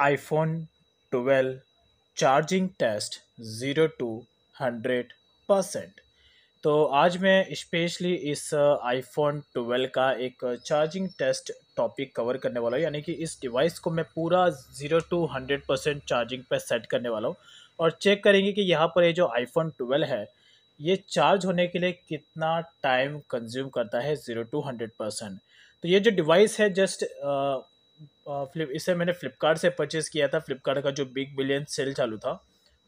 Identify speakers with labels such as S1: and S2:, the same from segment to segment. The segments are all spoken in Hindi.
S1: IPhone 12 charging test zero to hundred percent तो आज मैं स्पेशली इस आईफोन uh, 12 का एक चार्जिंग टेस्ट टॉपिक कवर करने वाला हूँ यानी कि इस डिवाइस को मैं पूरा zero to hundred percent charging पर सेट करने वाला हूँ और चेक करेंगे कि यहाँ पर ये जो आईफोन 12 है ये चार्ज होने के लिए कितना टाइम कंज्यूम करता है ज़ीरो टू हंड्रेड परसेंट तो ये जो डिवाइस है जस्ट फ्लिप इसे मैंने फ्लिपकार्ट से परचेज़ किया था फ्लिपकार्ट का जो बिग बिलियन सेल चालू था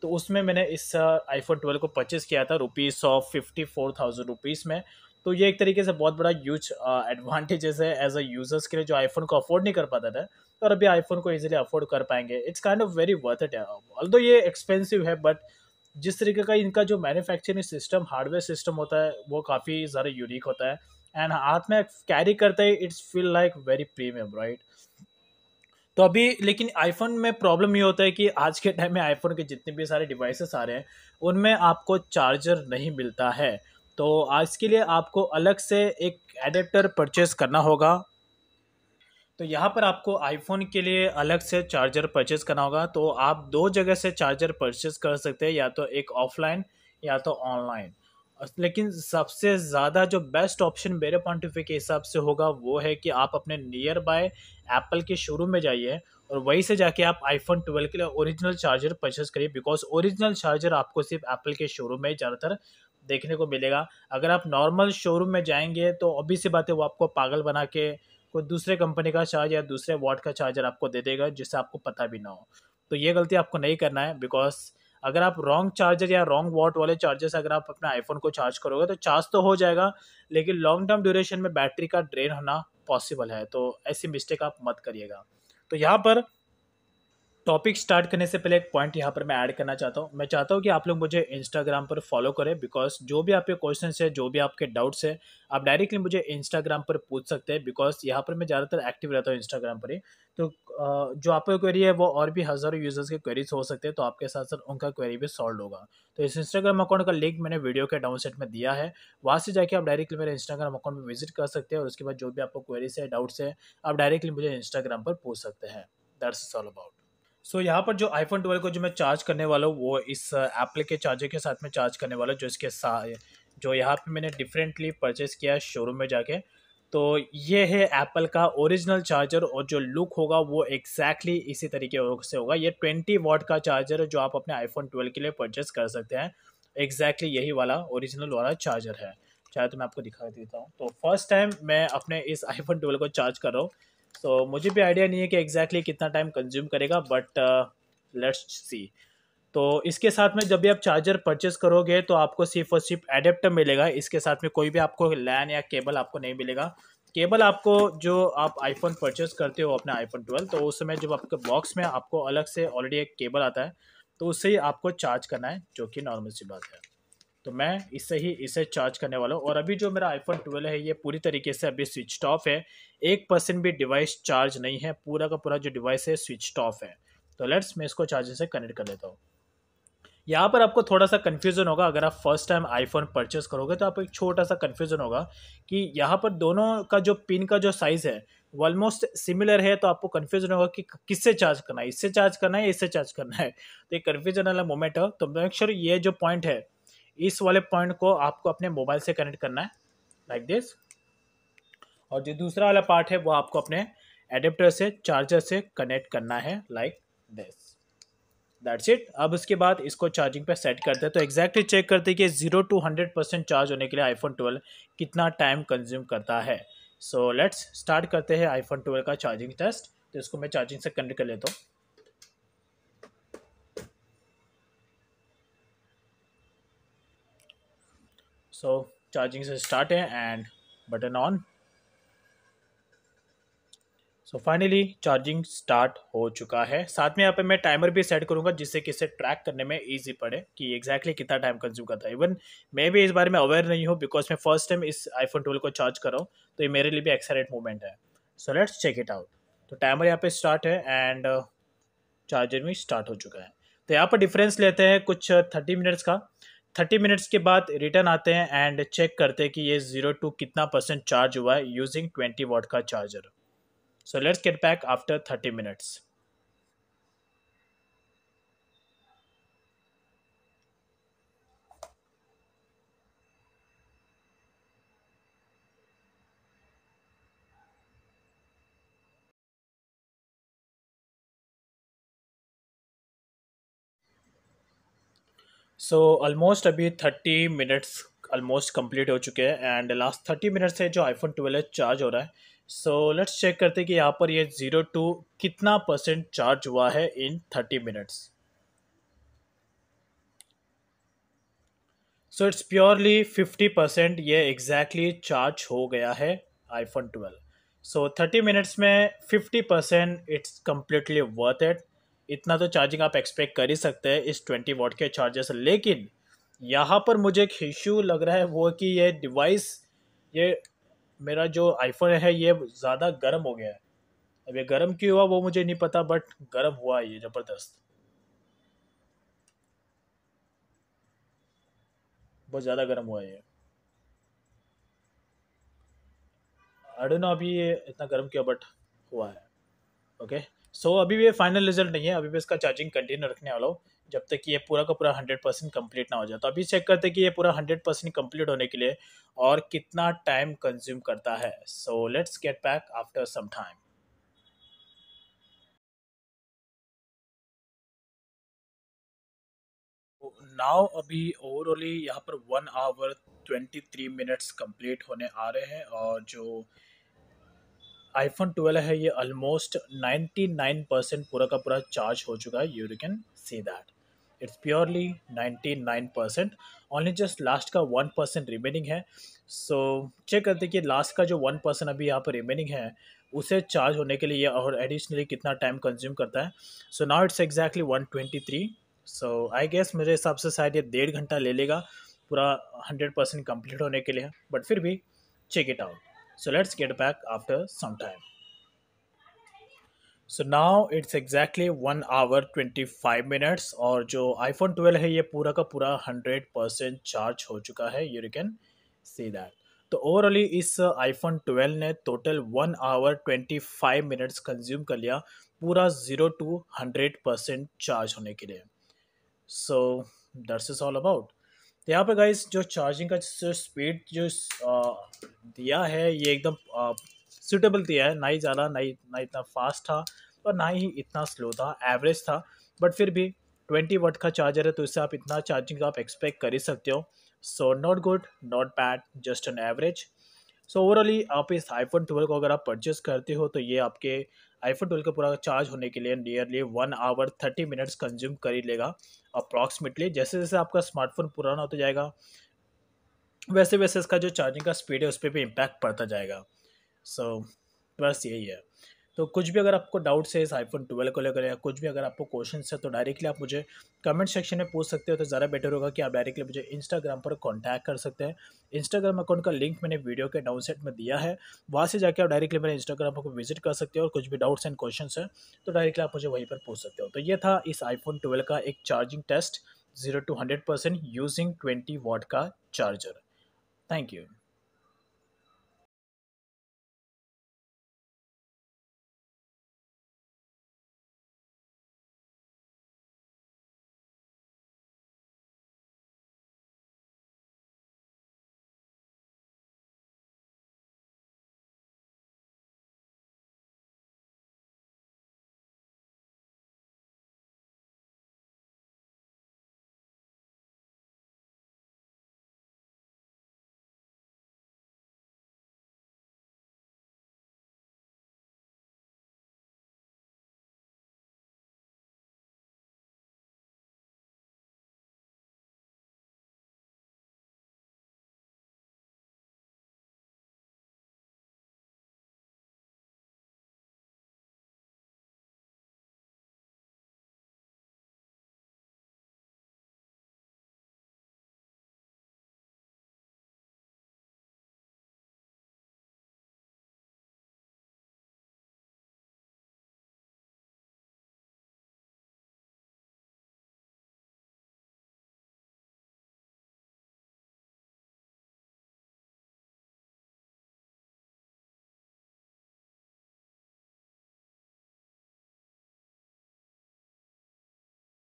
S1: तो उसमें मैंने इस आईफोन ट्वेल्व को परचेज़ किया था रुपीज़ सौ फिफ्टी फोर थाउजेंड रुपीज़ में तो ये एक तरीके से बहुत बड़ा यूज एडवांटेजेस है एज अ यूज़र्स के लिए जो आईफोन को अफोर्ड नहीं कर पाता था और अभी आईफोन को इजीली अफोर्ड कर पाएंगे it's kind of very worth it all though ये एक्सपेंसिव है बट जिस तरीके का इनका जो मैन्युफैक्चरिंग सिस्टम हार्डवेयर सिस्टम होता है वो काफ़ी ज़्यादा यूनिक होता है एंड हाथ में कैरी करते ही it's feel like very premium right तो अभी लेकिन आईफोन में प्रॉब्लम ये होता है कि आज के टाइम में आईफोन के जितने भी सारे डिवाइसेस आ रहे हैं उनमें आपको चार्जर नहीं मिलता है तो आज के लिए आपको अलग से एक एडेप्टर परचेस करना होगा तो यहाँ पर आपको आईफोन के लिए अलग से चार्जर परचेस करना होगा तो आप दो जगह से चार्जर परचेस कर सकते हैं या तो एक ऑफलाइन या तो ऑनलाइन लेकिन सबसे ज़्यादा जो बेस्ट ऑप्शन मेरे पॉइंट ऑफ व्यू के हिसाब से होगा वो है कि आप अपने नियर बाय एप्पल के शोरूम में जाइए और वहीं से जाके आप आईफोन 12 के लिए ओरिजिनल चार्जर परचेस करिए बिकॉज ओरिजिनल चार्जर आपको सिर्फ एप्पल के शोरूम में ज़्यादातर देखने को मिलेगा अगर आप नॉर्मल शोरूम में जाएंगे तो अभी सी बात है वो आपको पागल बना के कोई दूसरे कंपनी का चार्ज या दूसरे वाट का चार्जर आपको दे देगा जिससे आपको पता भी ना हो तो ये गलती आपको नहीं करना है बिकॉज अगर आप रॉन्ग चार्जर या रॉन्ग वॉट वाले चार्जर से अगर आप अपने आईफोन को चार्ज करोगे तो चार्ज तो हो जाएगा लेकिन लॉन्ग टर्म ड्यूरेशन में बैटरी का ड्रेन होना पॉसिबल है तो ऐसी मिस्टेक आप मत करिएगा तो यहाँ पर टॉपिक स्टार्ट करने से पहले एक पॉइंट यहाँ पर मैं ऐड करना चाहता हूँ मैं चाहता हूँ कि आप लोग मुझे इंस्टाग्राम पर फॉलो करें बिकॉज जो भी आपके क्वेश्चन है जो भी आपके डाउट्स है आप डायरेक्टली मुझे इंस्टाग्राम पर पूछ सकते हैं बिकॉज यहाँ पर मैं ज़्यादातर एक्टिव रहता हूँ इंस्टाग्राम पर ही तो जो आपका क्वेरी है वो और भी हज़ारों यूज़र्स के क्वेरीज हो सकते हैं तो आपके साथ साथ उनका क्वेरी भी सॉल्व होगा तो इस इंस्टाग्राम अकाउंट का लिंक मैंने वीडियो के डाउनसेट में दिया है वहाँ से जाके आप डायरेक्टली मेरे इंस्टाग्राम अकाउंट में विजिट कर सकते हैं और उसके बाद जो भी आपको क्वेरीज है डाउट्स है आप डायरेक्टली मुझे इंस्टाग्राम पर पूछ सकते हैं that's all about so so, यहाँ पर जो आईफोन ट्वेल्व को जो मैं चार्ज करने वाला हूँ वो इस एप्पल uh, के चार्जर के साथ में चार्ज करने वाला हूँ जो इसके साथ जो यहाँ पे मैंने डिफरेंटली परचेस किया है शोरूम में जाके तो ये है एप्पल का ओरिजिनल चार्जर और जो लुक होगा वो एक्जैक्टली exactly इसी तरीके से होगा ये ट्वेंटी वॉट का चार्जर है जो आप अपने आईफोन ट्वेल्व के लिए परचेज कर सकते हैं एग्जैक्टली exactly यही वाला ओरिजिनल वाला चार्जर है चाहे तो मैं आपको दिखा देता हूँ तो फर्स्ट टाइम मैं अपने इस आईफोन ट्वेल्व को चार्ज कर रहा हूँ सो so, मुझे भी आइडिया नहीं है कि एग्जैक्टली exactly कितना टाइम कंज्यूम करेगा बट लेट्स सी तो इसके साथ में जब भी आप चार्जर परचेस करोगे तो आपको सिर्फ और सिर्फ एडेप्टर मिलेगा इसके साथ में कोई भी आपको लैन या केबल आपको नहीं मिलेगा केबल आपको जो आप आईफोन परचेस करते हो अपना आईफोन 12 तो उस समय जब आपके बॉक्स में आपको अलग से ऑलरेडी एक केबल आता है तो उससे ही आपको चार्ज करना है जो कि नॉर्मल सी बात है तो मैं इससे ही इसे चार्ज करने वाला हूँ और अभी जो मेरा आईफोन ट्वेल्व है ये पूरी तरीके से अभी स्विच ऑफ है एक परसेंट भी डिवाइस चार्ज नहीं है पूरा का पूरा जो डिवाइस है स्विच ऑफ है तो लेट्स मैं इसको चार्जर से कनेक्ट कर लेता हूँ यहाँ पर आपको थोड़ा सा कन्फ्यूज़न होगा अगर आप फर्स्ट टाइम आईफोन परचेस करोगे तो आपको एक छोटा सा कन्फ्यूज़न होगा कि यहाँ पर दोनों का जो पिन का जो साइज़ है वो ऑलमोस्ट सिमिलर है तो आपको कन्फ्यूजन होगा कि किससे चार्ज करना है इससे चार्ज करना है इससे चार्ज करना है तो ये कन्फ्यूजन वाला मोमेंट है तो मेक श्योर ये जो पॉइंट है इस वाले पॉइंट को आपको अपने मोबाइल से कनेक्ट करना है लाइक like दिस और जो दूसरा वाला पार्ट है वो आपको अपने एडेप्टर से चार्जर से कनेक्ट करना है लाइक दिस दैट्स इट अब उसके बाद इसको चार्जिंग पे सेट करते हैं तो एग्जैक्टली चेक करते हैं कि zero to hundred percent charge होने के लिए आईफोन ट्वेल्व कितना टाइम कंज्यूम करता है सो लेट्स स्टार्ट करते हैं आईफोन ट्वेल्व का चार्जिंग टेस्ट तो इसको मैं चार्जिंग से कनेक्ट कर लेता हूँ सो चार्जिंग से स्टार्ट है and button on so finally charging start हो चुका है साथ में यहाँ पे मैं टाइमर भी सेट करूँगा जिससे कि इसे ट्रैक करने में इजी पड़े कि एग्जैक्टली exactly कितना टाइम कंज्यूम करता है इवन मैं भी इस बारे में अवेयर नहीं हूँ बिकॉज मैं फर्स्ट टाइम इस आईफोन ट्वेल्व को चार्ज कर रहा हूँ तो ये मेरे लिए भी एक्साइटेड मोमेंट है so let's check it out तो टाइमर यहाँ पे स्टार्ट है एंड चार्जर uh, भी स्टार्ट हो चुका है तो यहाँ पर डिफरेंस लेते हैं कुछ थर्टी मिनट्स का थर्टी मिनट्स के बाद रिटर्न आते हैं एंड चेक करते हैं कि ये ज़ीरो टू कितना परसेंट चार्ज हुआ है यूजिंग ट्वेंटी वॉट का charger so let's get back after thirty minutes so almost अभी थर्टी मिनट्स ऑलमोस्ट कंप्लीट हो चुके हैं एंड लास्ट थर्टी मिनट्स है जो आईफोन ट्वेल्व चार्ज हो रहा है सो लेट्स चेक करते हैं कि यहाँ पर ये ज़ीरो टू कितना परसेंट चार्ज हुआ है in thirty minutes so it's purely fifty percent ये एग्जैक्टली चार्ज हो गया है iPhone twelve so thirty minutes में fifty percent it's completely worth it इतना तो चार्जिंग आप एक्सपेक्ट कर ही सकते हैं इस ट्वेंटी वॉट के चार्जर से लेकिन यहाँ पर मुझे एक इश्यू लग रहा है वो कि ये डिवाइस ये मेरा जो आईफोन है ये ज़्यादा गर्म हो गया है अब ये गर्म क्यों हुआ वो मुझे नहीं पता बट गर्म हुआ ये ज़बरदस्त बहुत ज़्यादा गर्म हुआ ये आई ना अभी ये इतना गर्म क्यों बट हुआ है ओके okay? सो so, अभी भी फाइनल रिजल्ट नहीं है अभी भी इसका चार्जिंग कंटिन्यू रखने वाला हूँ जब तक कि ये पूरा का पूरा हंड्रेड परसेंट कम्प्लीट ना हो जाए तो अभी चेक करते हैं कि ये पूरा हंड्रेड परसेंट कम्प्लीट होने के लिए और कितना टाइम कंज्यूम करता है so let's get back after some time now अभी ओवरऑली यहाँ पर one hour twenty three minutes complete होने आ रहे हैं और जो आईफोन ट्वेल्व है ये ऑलमोस्ट नाइन्टी नाइन परसेंट पूरा का पूरा चार्ज हो चुका है you can see that it's purely ninety nine percent only just last का वन परसेंट रिमेनिंग है सो चेक करते कि लास्ट का जो वन परसेंट अभी यहाँ पर रिमेनिंग है उसे चार्ज होने के लिए और एडिशनली कितना टाइम कंज्यूम करता है so now it's exactly one twenty three so I guess मेरे हिसाब से शायद ये डेढ़ घंटा ले लेगा पूरा हंड्रेड परसेंट कम्प्लीट होने के लिए बट फिर भी check it out So let's get back after some time. So now it's exactly one hour twenty five minutes और जो आईफोन ट्वेल्व है ये पूरा का पूरा हंड्रेड परसेंट चार्ज हो चुका है यू कैन सी दैट तो ओवरऑली इस आई फोन ट्वेल्व ने total one hour twenty five minutes consume कर लिया पूरा zero to hundred percent charge होने के लिए so there's is all about यहाँ पर गाइस जो चार्जिंग का जो स्पीड जो दिया है ये एकदम सूटेबल दिया है ना ही ज़्यादा ना ही ना इतना फास्ट था और ना ही इतना स्लो था एवरेज था बट फिर भी ट्वेंटी वट का चार्जर है तो इससे आप इतना चार्जिंग तो आप एक्सपेक्ट कर ही सकते हो so not good not bad just an average so overall आप इस आईफोन ट्वेल्व को अगर आप परचेस करते हो तो ये आपके आईफोन ट्वेल्व का पूरा चार्ज होने के लिए nearly one hour thirty minutes consume कर ही लेगा अप्रॉक्सीमेटली जैसे जैसे आपका स्मार्टफोन पुराना होता जाएगा वैसे वैसे इसका जो चार्जिंग का स्पीड है उस पर भी इम्पैक्ट पड़ता जाएगा सो so, बस यही है तो कुछ भी अगर आपको डाउट्स है इस आईफोन ट्वेल्व को लेकर या कुछ भी अगर आपको क्वेश्चन है तो डायरेक्टली आप मुझे कमेंट सेक्शन में पूछ सकते हो तो ज़्यादा बेटर होगा कि आप डायरेक्टली मुझे इंस्टाग्राम पर कॉन्टैक्ट कर सकते हैं इंस्टाग्राम अकाउंट का लिंक मैंने वीडियो के डाउन सेट में दिया है वहाँ से जाकर आप डायरेक्टली मेरे इंस्टाग्राम को विजिट कर सकते हो और कुछ भी डाउट्स एंड क्वेश्चन है तो डायरेक्टली आप मुझे वहीं पर पूछ सकते हो तो ये था इस आईफोन ट्वेल्व का एक charging test zero to hundred percent using twenty watt का चार्जर थैंक यू